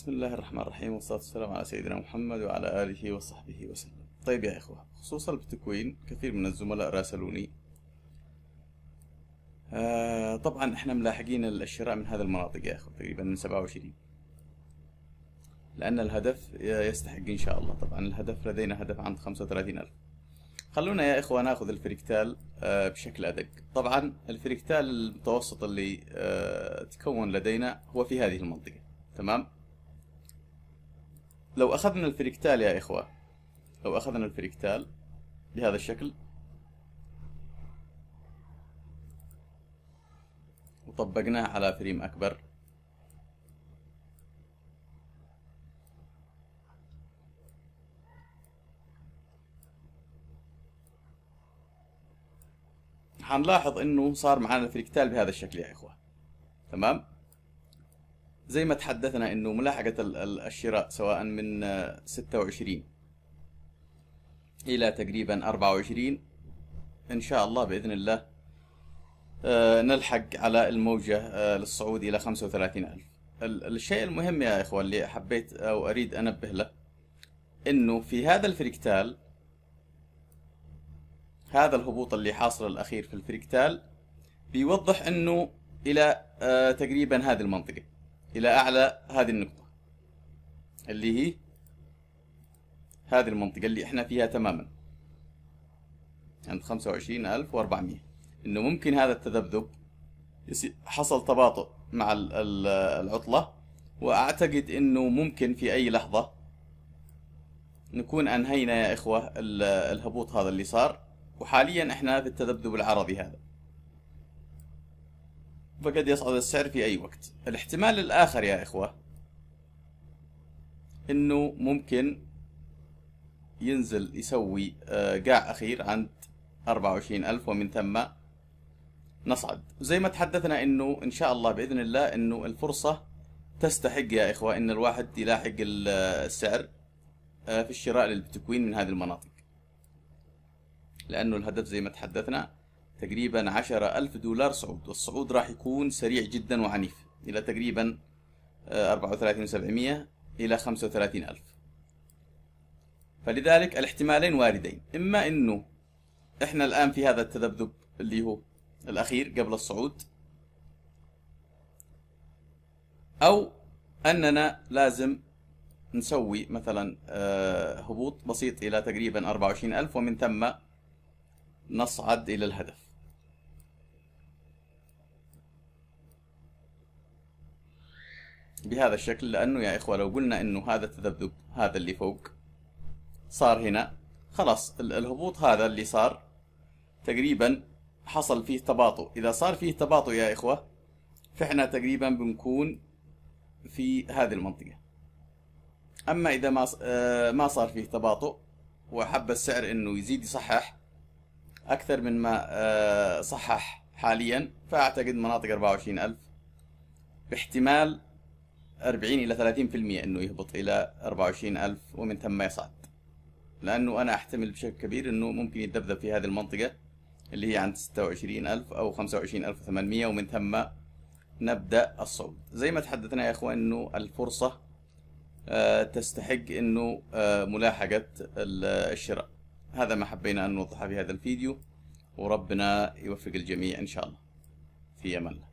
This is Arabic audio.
بسم الله الرحمن الرحيم والصلاة والسلام على سيدنا محمد وعلى آله وصحبه وسلم طيب يا إخوة خصوصا البيتكوين كثير من الزملاء راسلوني آه طبعا احنا ملاحقين الشراء من هذا المناطق يا إخوة تقريبا من 27 لأن الهدف يستحق إن شاء الله طبعا الهدف لدينا هدف عند 35 ألف خلونا يا إخوة ناخذ الفريكتال آه بشكل أدق طبعا الفريكتال المتوسط اللي آه تكون لدينا هو في هذه المنطقة تمام لو أخذنا الفريكتال يا إخوة لو أخذنا الفريكتال بهذا الشكل وطبقناه على فريم أكبر حنلاحظ انه صار معنا الفريكتال بهذا الشكل يا اخوه تمام زي ما تحدثنا انه ملاحقة الشراء سواء من 26 آه، الى تقريبا 24 ان شاء الله باذن الله آه، نلحق على الموجة آه، للصعود الى 35 الف الشيء المهم يا اخوة اللي حبيت او اريد انبه له انه في هذا الفريكتال هذا الهبوط اللي حاصل الاخير في الفريكتال بيوضح انه الى تقريبا هذه المنطقة إلى أعلى هذه النقطة اللي هي هذه المنطقة اللي إحنا فيها تماما عند 25400 إنه ممكن هذا التذبذب حصل تباطؤ مع العطلة وأعتقد إنه ممكن في أي لحظة نكون أنهينا يا إخوة الهبوط هذا اللي صار وحاليا إحنا في التذبذب العرضي هذا فقد يصعد السعر في أي وقت الاحتمال الآخر يا إخوة إنه ممكن ينزل يسوي آه، قاع أخير عند 24000 ومن ثم نصعد زي ما تحدثنا إنه إن شاء الله بإذن الله إنه الفرصة تستحق يا إخوة إن الواحد يلاحق آه، السعر آه، في الشراء للبيتكوين من هذه المناطق لأنه الهدف زي ما تحدثنا تقريبا عشرة ألف دولار صعود والصعود راح يكون سريع جدا وعنيف إلى تقريبا آه، أربعة وثلاثين إلى خمسة وثلاثين ألف فلذلك الاحتمالين واردين إما أنه إحنا الآن في هذا التذبذب اللي هو الأخير قبل الصعود أو أننا لازم نسوي مثلا آه، هبوط بسيط إلى تقريبا 24000 ومن ثم نصعد إلى الهدف بهذا الشكل لأنه يا إخوة لو قلنا أنه هذا التذبذب هذا اللي فوق صار هنا خلاص الهبوط هذا اللي صار تقريبا حصل فيه تباطؤ إذا صار فيه تباطؤ يا إخوة فإحنا تقريبا بنكون في هذه المنطقة أما إذا ما آه، ما صار فيه تباطؤ وحب السعر أنه يزيد يصحح أكثر من ما آه، صحح حاليا فأعتقد مناطق 24000 باحتمال 40 إلى 30% أنه يهبط إلى 24000 ومن ثم يصعد لأنه أنا أحتمل بشكل كبير أنه ممكن يتذبذب في هذه المنطقة اللي هي عند 26000 أو 25800 ومن ثم نبدأ الصعود زي ما تحدثنا يا إخوان أنه الفرصة آه، تستحق أنه آه، ملاحقة الشراء هذا ما حبينا أن نوضحه في هذا الفيديو وربنا يوفق الجميع إن شاء الله في أمان الله